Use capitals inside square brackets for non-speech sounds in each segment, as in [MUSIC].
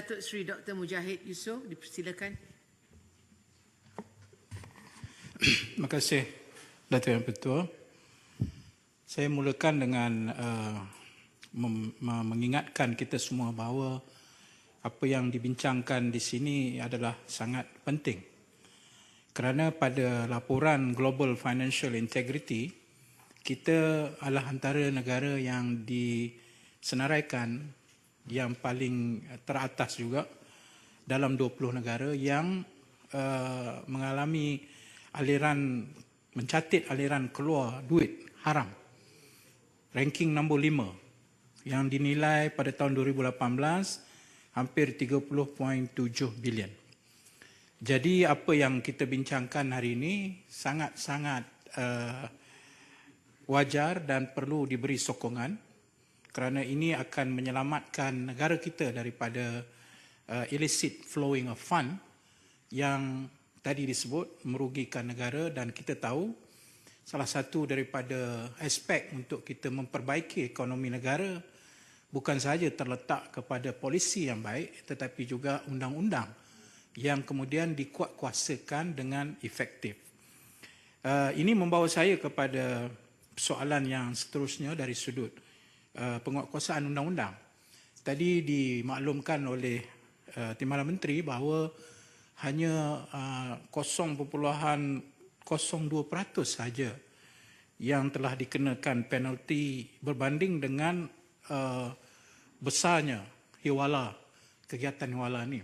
Datuk Seri Dr. Mujahid Yusof, dipersilakan. Terima kasih, Datuk Yang Pertua. Saya mulakan dengan uh, mengingatkan kita semua bahawa apa yang dibincangkan di sini adalah sangat penting. Kerana pada laporan Global Financial Integrity, kita adalah antara negara yang disenaraikan yang paling eh, teratas juga dalam 20 negara yang uh, mengalami aliran mencatat aliran keluar duit haram. Ranking nombor 5 yang dinilai pada tahun 2018 hampir 30.7 bilion. Jadi apa yang kita bincangkan hari ini sangat-sangat uh, wajar dan perlu diberi sokongan kerana ini akan menyelamatkan negara kita daripada uh, illicit flowing of fund yang tadi disebut merugikan negara dan kita tahu salah satu daripada aspek untuk kita memperbaiki ekonomi negara bukan sahaja terletak kepada polisi yang baik tetapi juga undang-undang yang kemudian dikuatkuasakan dengan efektif. Uh, ini membawa saya kepada soalan yang seterusnya dari sudut uh, Uh, penguatkuasaan undang-undang. Tadi dimaklumkan oleh uh, Timbalan Menteri bahawa hanya uh, 0.02% saja yang telah dikenakan penalti berbanding dengan uh, besarnya hiwala kegiatan hiwala ini.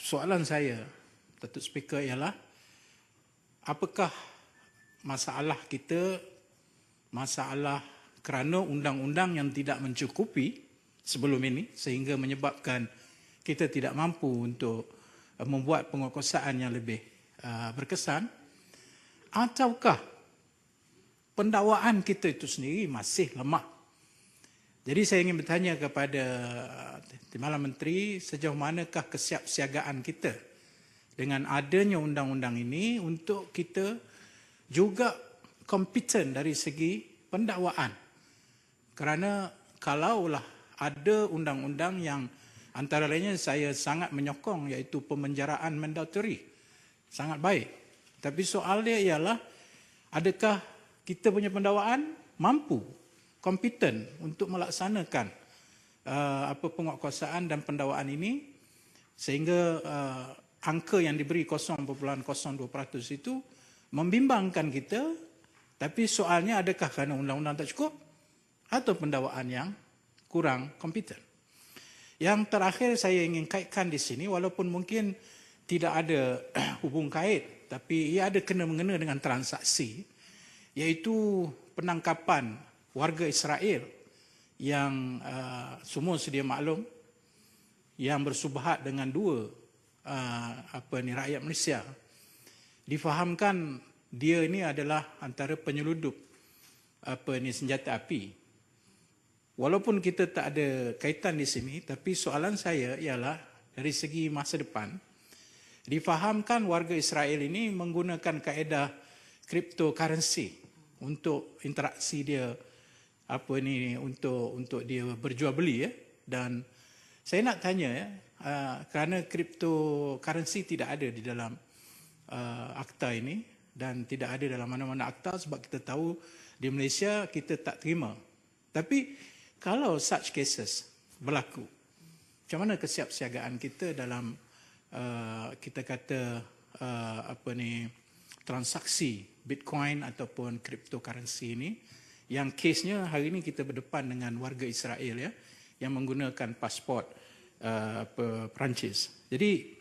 Soalan saya, Datuk Speaker ialah apakah masalah kita masalah kerana undang-undang yang tidak mencukupi sebelum ini sehingga menyebabkan kita tidak mampu untuk eh, membuat pengorkosaan yang lebih eh, berkesan ataukah pendakwaan kita itu sendiri masih lemah. Jadi saya ingin bertanya kepada Timbalan eh, Menteri sejauh manakah kesiapsiagaan kita dengan adanya undang-undang ini untuk kita juga kompeten dari segi pendakwaan kerana kalaulah ada undang-undang yang antara lainnya saya sangat menyokong iaitu pemenjaraan mandatory. Sangat baik. Tapi soal dia ialah adakah kita punya pendawaan mampu, kompeten untuk melaksanakan uh, apa penguatkuasaan dan pendawaan ini sehingga uh, angka yang diberi 0.02% itu membimbangkan kita tapi soalnya adakah kerana undang-undang tak cukup atau pendawaan yang kurang kompeten. Yang terakhir saya ingin kaitkan di sini walaupun mungkin tidak ada [CLEARS THROAT] hubung kait tapi ia ada kena mengena dengan transaksi iaitu penangkapan warga Israel yang uh, semua sedia maklum yang bersubahat dengan dua uh, apa ni rakyat Malaysia difahamkan dia ini adalah antara penyeludup apa ni senjata api Walaupun kita tak ada kaitan di sini, tapi soalan saya ialah dari segi masa depan, difahamkan warga Israel ini menggunakan kaedah cryptocurrency untuk interaksi dia apa ni untuk untuk dia berjual beli ya dan saya nak tanya ya uh, kerana cryptocurrency tidak ada di dalam uh, akta ini dan tidak ada dalam mana-mana akta sebab kita tahu di Malaysia kita tak terima tapi kalau such cases berlaku, macam mana kesiapsiagaan kita dalam uh, kita kata uh, apa ni transaksi Bitcoin ataupun cryptocurrency ini yang kesnya hari ini kita berdepan dengan warga Israel ya yang menggunakan pasport uh, Perancis. Jadi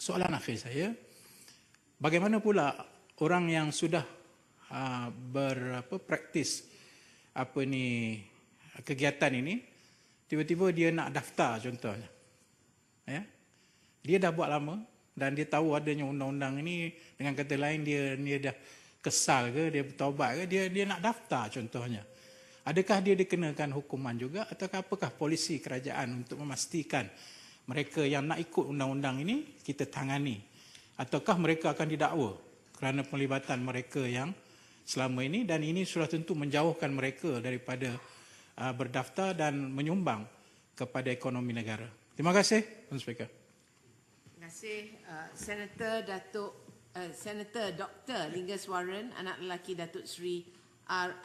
soalan akhir saya bagaimana pula orang yang sudah uh, berapa praktis apa ni kegiatan ini, tiba-tiba dia nak daftar contohnya. Ya? Dia dah buat lama dan dia tahu adanya undang-undang ini dengan kata lain dia dia dah kesal ke, dia bertaubat ke, dia dia nak daftar contohnya. Adakah dia dikenakan hukuman juga ataukah apakah polisi kerajaan untuk memastikan mereka yang nak ikut undang-undang ini kita tangani ataukah mereka akan didakwa kerana pelibatan mereka yang selama ini dan ini sudah tentu menjauhkan mereka daripada Uh, berdaftar dan menyumbang kepada ekonomi negara. Terima kasih, Tuan Speaker. Terima kasih, uh, Senator Datuk uh, Senator Dr. Lingas Warren, anak lelaki Datuk Sri R.